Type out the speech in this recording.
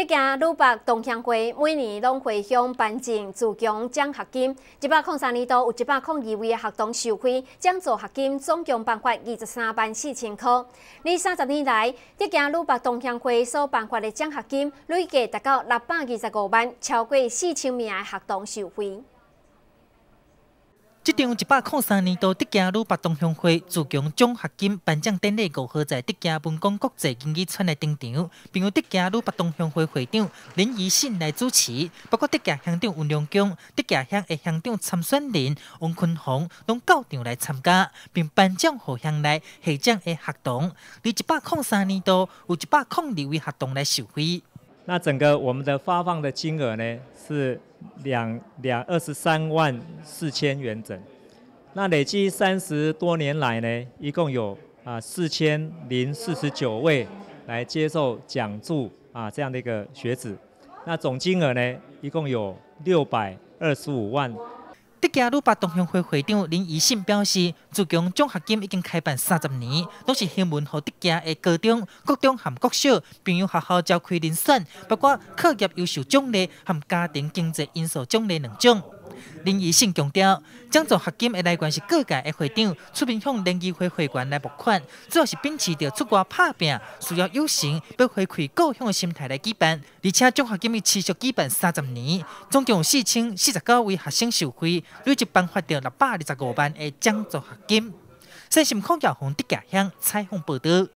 这家鲁北东乡会每年都会向颁证自强奖学金一百零三年度有一百零二位的学童受惠，奖助学金总共颁发二十三万四千元。二三十年来，这家鲁北东乡会所颁发的奖学金累计达到六百二十五万，超过四千名的学童受惠。这场一百零三年度德佳路八东乡会自强奖学金颁奖典礼，五好在德佳文公国际经济村来登场，并由德佳路八东乡会会长林怡信来主持。包括德佳乡长吴良江、德佳乡的乡长陈顺林、王坤宏拢到场来参加，并颁奖和乡来获奖的学童。在一百零三年度有一百零二位学童来受惠。那整个我们的发放的金额呢是两两二十三万四千元整。那累计三十多年来呢，一共有啊四千零四十九位来接受奖助啊这样的一个学子。那总金额呢一共有六百二十五万。德加鲁巴冬运会会长林怡信表示，自强奖学金已经开办三十年，拢是新闻和德加的高中、国中含国小，朋友学校召开遴选，包括学业优秀奖励和家庭经济因素奖励两种。林宜信强调，奖助学金的来源是各界的会长出面向联谊会会员来募款，主要是秉持着出国拍拼需要有成要回馈故乡的心态来举办，而且奖助学金持续举办三十年，总共四千四十九位学生受惠，累计颁发着六百二十五万的奖助学金。新心闻从高雄家乡采访报道。